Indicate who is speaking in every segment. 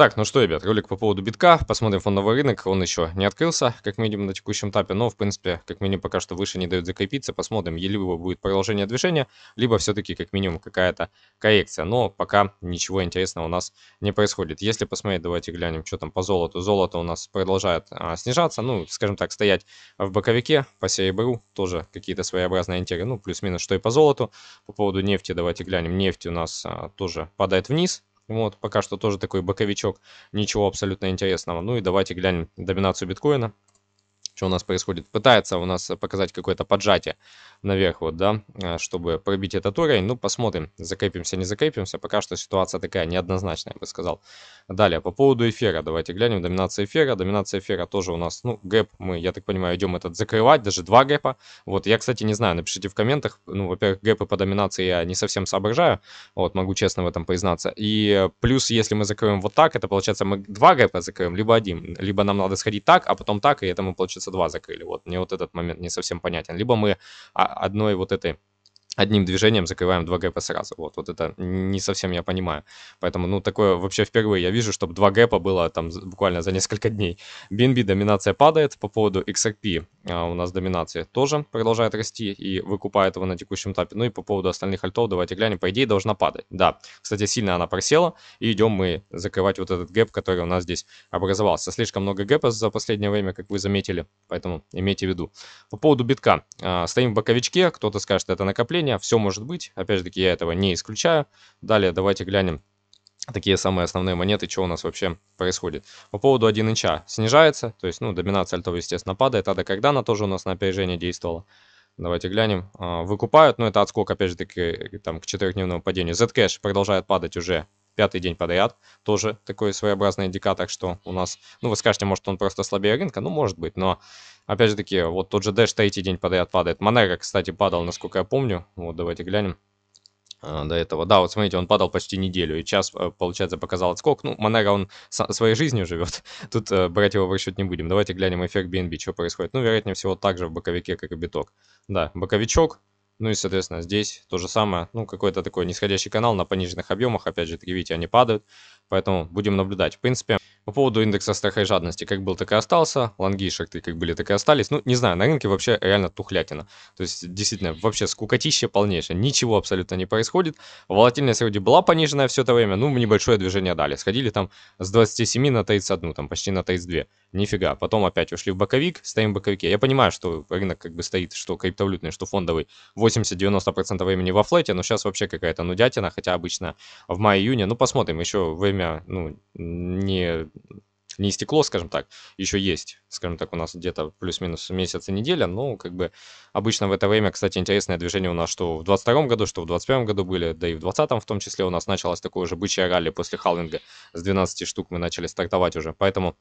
Speaker 1: Так, ну что, ребят, ролик по поводу битка. Посмотрим фондовый рынок. Он еще не открылся, как минимум, на текущем этапе. Но, в принципе, как минимум, пока что выше не дают закрепиться. Посмотрим, либо будет продолжение движения, либо все-таки, как минимум, какая-то коррекция. Но пока ничего интересного у нас не происходит. Если посмотреть, давайте глянем, что там по золоту. Золото у нас продолжает а, снижаться. Ну, скажем так, стоять в боковике по серебру. Тоже какие-то своеобразные интересы. Ну, плюс-минус, что и по золоту. По поводу нефти давайте глянем. Нефть у нас а, тоже падает вниз вот, пока что тоже такой боковичок, ничего абсолютно интересного. Ну и давайте глянем доминацию биткоина что у нас происходит. Пытается у нас показать какое-то поджатие наверх, вот, да, э, чтобы пробить этот уровень. Ну, посмотрим, закрепимся, не закрепимся. Пока что ситуация такая неоднозначная, я бы сказал. Далее, по поводу эфира. Давайте глянем. Доминация эфира. Доминация эфира тоже у нас, ну, гэп мы, я так понимаю, идем этот закрывать, даже два гэпа. Вот, я, кстати, не знаю, напишите в комментах. Ну, во-первых, гэпы по доминации я не совсем соображаю. Вот, могу честно в этом признаться. И плюс, если мы закроем вот так, это получается мы два гэпа закроем, либо один. Либо нам надо сходить так, а потом так, и это мы, получается два закрыли. Вот мне вот этот момент не совсем понятен. Либо мы а, одной вот этой одним движением закрываем 2 гэпа сразу. Вот, вот это не совсем я понимаю. Поэтому, ну, такое вообще впервые я вижу, чтобы 2 гэпа было там буквально за несколько дней. BNB доминация падает. По поводу XRP а, у нас доминация тоже продолжает расти и выкупает его на текущем этапе. Ну и по поводу остальных альтов давайте глянем. По идее должна падать. Да, кстати, сильно она просела. И идем мы закрывать вот этот гэп, который у нас здесь образовался. Слишком много гэпа за последнее время, как вы заметили. Поэтому имейте в виду. По поводу битка. А, стоим в боковичке. Кто-то скажет, это накопление зрения, все может быть. Опять же таки, я этого не исключаю. Далее давайте глянем такие самые основные монеты, что у нас вообще происходит. По поводу 1 инча снижается, то есть ну, доминация альтов, естественно, падает. а до когда она тоже у нас на опережение действовала. Давайте глянем. А, выкупают, но ну, это отскок, опять же таки, э, там, к четырехдневному падению. Zcash продолжает падать уже пятый день подряд. Тоже такой своеобразный индикатор, что у нас... Ну, вы скажете, может, он просто слабее рынка? Ну, может быть, но Опять же таки, вот тот же Dash третий день подряд падает. Монега, кстати, падал, насколько я помню. Вот, давайте глянем а, до этого. Да, вот смотрите, он падал почти неделю, и сейчас, э, получается, показал отскок. Ну, Монеро, он своей жизнью живет. Тут э, брать его в расчет не будем. Давайте глянем эффект BNB, что происходит. Ну, вероятнее всего, так же в боковике, как и биток. Да, боковичок, ну и, соответственно, здесь то же самое. Ну, какой-то такой нисходящий канал на пониженных объемах. Опять же, таки, видите, они падают. Поэтому будем наблюдать. В принципе... По поводу индекса страха и жадности, как был, так и остался, лонги и шорты как были, так и остались. Ну, не знаю, на рынке вообще реально тухлятина. То есть, действительно, вообще скукотища полнейшая, ничего абсолютно не происходит. Волатильность вроде была пониженная все это время, ну, небольшое движение дали. Сходили там с 27 на 31, там почти на 32. Нифига. Потом опять ушли в боковик, стоим в боковике. Я понимаю, что рынок как бы стоит, что криптовалютный, что фондовый 80-90% времени во флете, но сейчас вообще какая-то нудятина, хотя обычно в мае-июне. Ну, посмотрим, еще время, ну, не не истекло, скажем так, еще есть, скажем так, у нас где-то плюс-минус месяц и неделя, но как бы обычно в это время, кстати, интересное движение у нас что в 22 году, что в 21 году были, да и в 20 в том числе у нас началось такое же бычье ралли после халвинга, с 12 штук мы начали стартовать уже, поэтому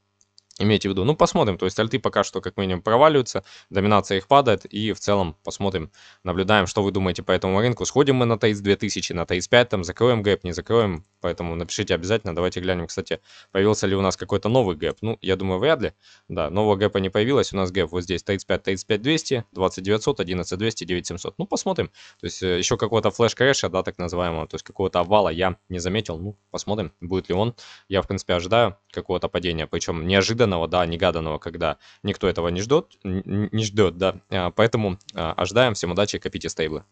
Speaker 1: имейте в виду. Ну, посмотрим. То есть альты пока что как минимум проваливаются, доминация их падает. И в целом посмотрим, наблюдаем, что вы думаете по этому рынку. Сходим мы на ТС 2000, на ТС 5, там закроем гэп, не закроем. Поэтому напишите обязательно. Давайте глянем, кстати, появился ли у нас какой-то новый гэп. Ну, я думаю, вряд ли. Да, нового гэпа не появилось. У нас гэп вот здесь ТС 5, ТС 5 200, 2900, 11 200, 9700. Ну, посмотрим. То есть э, еще какого-то флеш-крэша, да, так называемого, то есть какого-то обвала я не заметил. Ну, посмотрим, будет ли он. Я, в принципе, ожидаю какого-то падения. Причем неожиданно негаданного, да, негаданного, когда никто этого не ждет, не ждет, да. Э, поэтому э, ожидаем, всем удачи, копите стейблы.